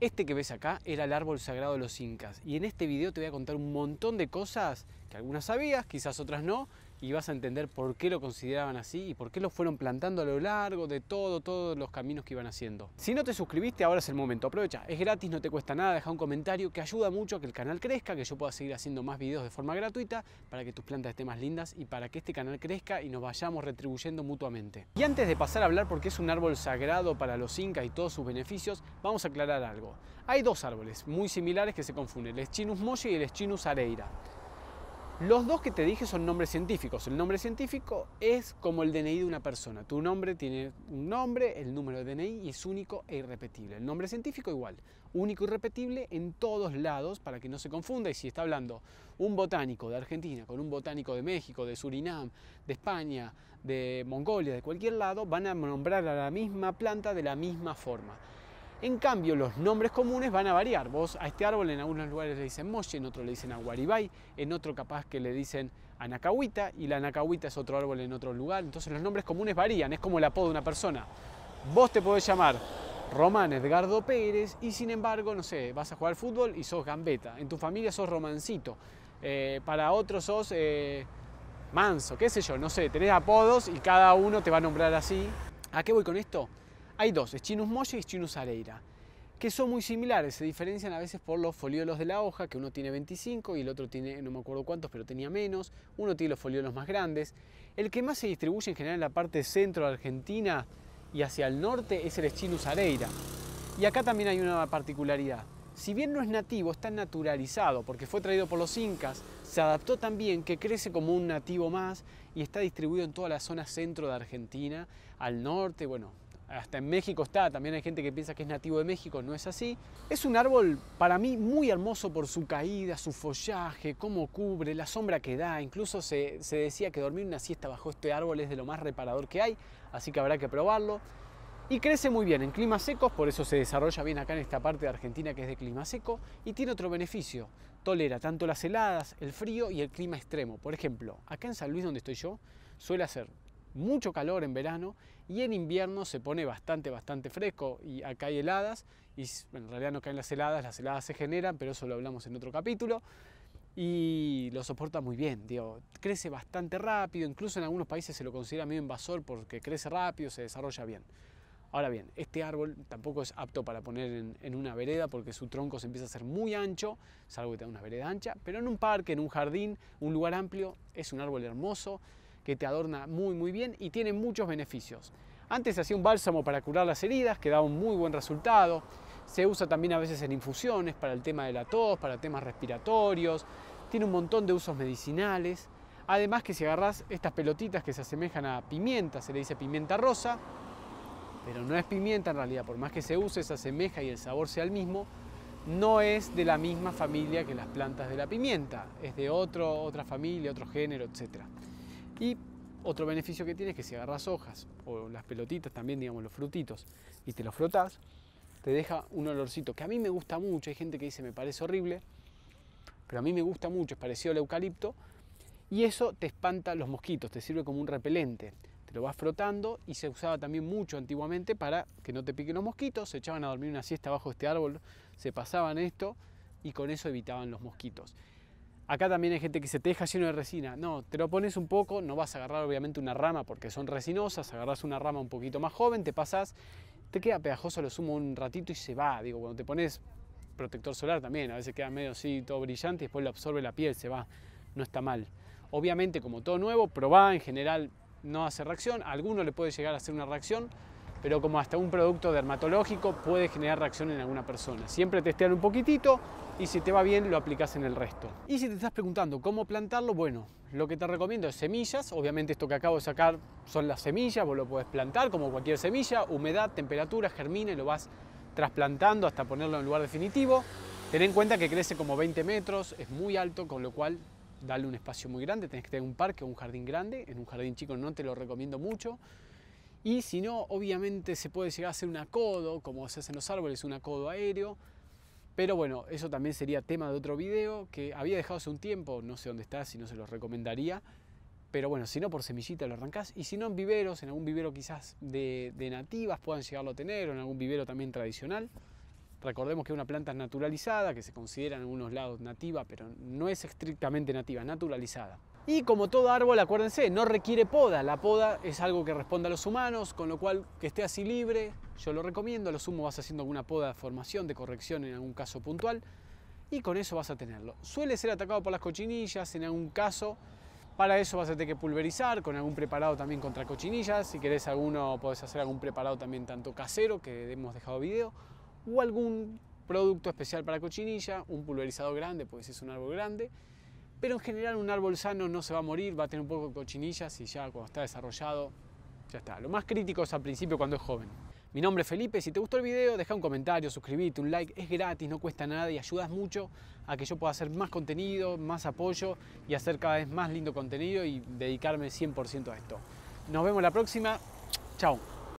Este que ves acá era el árbol sagrado de los incas y en este video te voy a contar un montón de cosas que algunas sabías, quizás otras no, y vas a entender por qué lo consideraban así y por qué lo fueron plantando a lo largo de todo, todos los caminos que iban haciendo. Si no te suscribiste, ahora es el momento, aprovecha. Es gratis, no te cuesta nada, deja un comentario que ayuda mucho a que el canal crezca, que yo pueda seguir haciendo más videos de forma gratuita para que tus plantas estén más lindas y para que este canal crezca y nos vayamos retribuyendo mutuamente. Y antes de pasar a hablar por qué es un árbol sagrado para los incas y todos sus beneficios, vamos a aclarar algo. Hay dos árboles muy similares que se confunden, el Eschinus molle y el Eschinus areira. Los dos que te dije son nombres científicos. El nombre científico es como el DNI de una persona. Tu nombre tiene un nombre, el número de DNI y es único e irrepetible. El nombre científico igual, único y e irrepetible en todos lados para que no se confunda. Y si está hablando un botánico de Argentina con un botánico de México, de Surinam, de España, de Mongolia, de cualquier lado, van a nombrar a la misma planta de la misma forma. En cambio, los nombres comunes van a variar. Vos a este árbol en algunos lugares le dicen moche, en otro le dicen aguaribay, en otro capaz que le dicen anacahuita y la anacahuita es otro árbol en otro lugar. Entonces los nombres comunes varían, es como el apodo de una persona. Vos te podés llamar Román Edgardo Pérez y sin embargo, no sé, vas a jugar fútbol y sos gambeta. En tu familia sos romancito. Eh, para otros sos eh, manso, qué sé yo, no sé, tenés apodos y cada uno te va a nombrar así. ¿A qué voy con esto? Hay dos, Echinus molle y Echinus areira, que son muy similares, se diferencian a veces por los foliolos de la hoja, que uno tiene 25 y el otro tiene, no me acuerdo cuántos, pero tenía menos, uno tiene los foliolos más grandes. El que más se distribuye en general en la parte centro de Argentina y hacia el norte es el Echinus areira. Y acá también hay una particularidad. Si bien no es nativo, está naturalizado porque fue traído por los incas, se adaptó también, que crece como un nativo más y está distribuido en toda la zona centro de Argentina, al norte, bueno, hasta en México está, también hay gente que piensa que es nativo de México, no es así. Es un árbol para mí muy hermoso por su caída, su follaje, cómo cubre, la sombra que da, incluso se, decía que dormir una siesta bajo este árbol es de lo más reparador que hay, así que habrá que probarlo. Y crece muy bien en climas secos, por eso se desarrolla bien acá en esta parte de Argentina que es de clima seco, y tiene otro beneficio, tolera tanto las heladas, el frío y el clima extremo. Por ejemplo, acá en San Luis donde estoy yo, suele hacer mucho calor en verano y en invierno se pone bastante, bastante fresco y acá hay heladas y en realidad no caen las heladas, las heladas se generan, pero eso lo hablamos en otro capítulo y lo soporta muy bien, digo, crece bastante rápido, incluso en algunos países se lo considera medio invasor porque crece rápido, se desarrolla bien. Ahora bien, este árbol tampoco es apto para poner en, en, una vereda porque su tronco se empieza a hacer muy ancho, salvo que tenga una vereda ancha, pero en un parque, en un jardín, un lugar amplio, es un árbol hermoso, que te adorna muy muy bien y tiene muchos beneficios. Antes se hacía un bálsamo para curar las heridas, que daba un muy buen resultado. Se usa también a veces en infusiones para el tema de la tos, para temas respiratorios. Tiene un montón de usos medicinales. Además que si agarras estas pelotitas que se asemejan a pimienta, se le dice pimienta rosa, pero no es pimienta en realidad, por más que se use, se asemeja y el sabor sea el mismo, no es de la misma familia que las plantas de la pimienta, es de otro, otra familia, otro género, etcétera. Y otro beneficio que tiene es que si agarras hojas o las pelotitas, también digamos los frutitos, y te los frotas te deja un olorcito que a mí me gusta mucho. Hay gente que dice me parece horrible, pero a mí me gusta mucho, es parecido al eucalipto. Y eso te espanta los mosquitos, te sirve como un repelente. Te lo vas frotando y se usaba también mucho antiguamente para que no te piquen los mosquitos. Se echaban a dormir una siesta bajo este árbol, se pasaban esto y con eso evitaban los mosquitos. Acá también hay gente que se te deja lleno de resina. No, te lo pones un poco, no vas a agarrar obviamente una rama porque son resinosas, agarras una rama un poquito más joven, te pasas, te queda pegajoso, lo sumo un ratito y se va. Digo, cuando te pones protector solar también, a veces queda medio así, todo brillante y después lo absorbe la piel, se va. No está mal. Obviamente, como todo nuevo, probá, en general no hace reacción, alguno le puede llegar a hacer una reacción, pero como hasta un producto dermatológico puede generar reacción en alguna persona. Siempre testear un poquitito y si te va bien lo aplicas en el resto. Y si te estás preguntando cómo plantarlo, bueno, lo que te recomiendo es semillas, obviamente esto que acabo de sacar son las semillas, vos lo puedes plantar como cualquier semilla, humedad, temperatura, germina y lo vas trasplantando hasta ponerlo en lugar definitivo. Ten en cuenta que crece como 20 metros, es muy alto, con lo cual dale un espacio muy grande, tenés que tener un parque o un jardín grande, en un jardín chico no te lo recomiendo mucho. Y si no, obviamente se puede llegar a hacer un acodo, como se hace en los árboles, un acodo aéreo. Pero bueno, eso también sería tema de otro video que había dejado hace un tiempo, no sé dónde está, si no se los recomendaría. Pero bueno, si no por semillita lo arrancás y si no en viveros, en algún vivero quizás de, nativas puedan llegarlo a tener o en algún vivero también tradicional. Recordemos que es una planta naturalizada, que se considera en algunos lados nativa, pero no es estrictamente nativa, naturalizada. Y como todo árbol, acuérdense, no requiere poda. La poda es algo que responde a los humanos, con lo cual que esté así libre, yo lo recomiendo. lo sumo vas haciendo alguna poda de formación, de corrección en algún caso puntual. Y con eso vas a tenerlo. Suele ser atacado por las cochinillas en algún caso. Para eso vas a tener que pulverizar con algún preparado también contra cochinillas. Si querés alguno, podés hacer algún preparado también tanto casero, que hemos dejado video, o algún producto especial para cochinilla, un pulverizado grande, pues es un árbol grande pero en general un árbol sano no se va a morir, va a tener un poco de cochinillas y ya cuando está desarrollado, ya está. Lo más crítico es al principio cuando es joven. Mi nombre es Felipe, si te gustó el video deja un comentario, suscríbete, un like, es gratis, no cuesta nada y ayudas mucho a que yo pueda hacer más contenido, más apoyo y hacer cada vez más lindo contenido y dedicarme 100% a esto. Nos vemos la próxima, chao.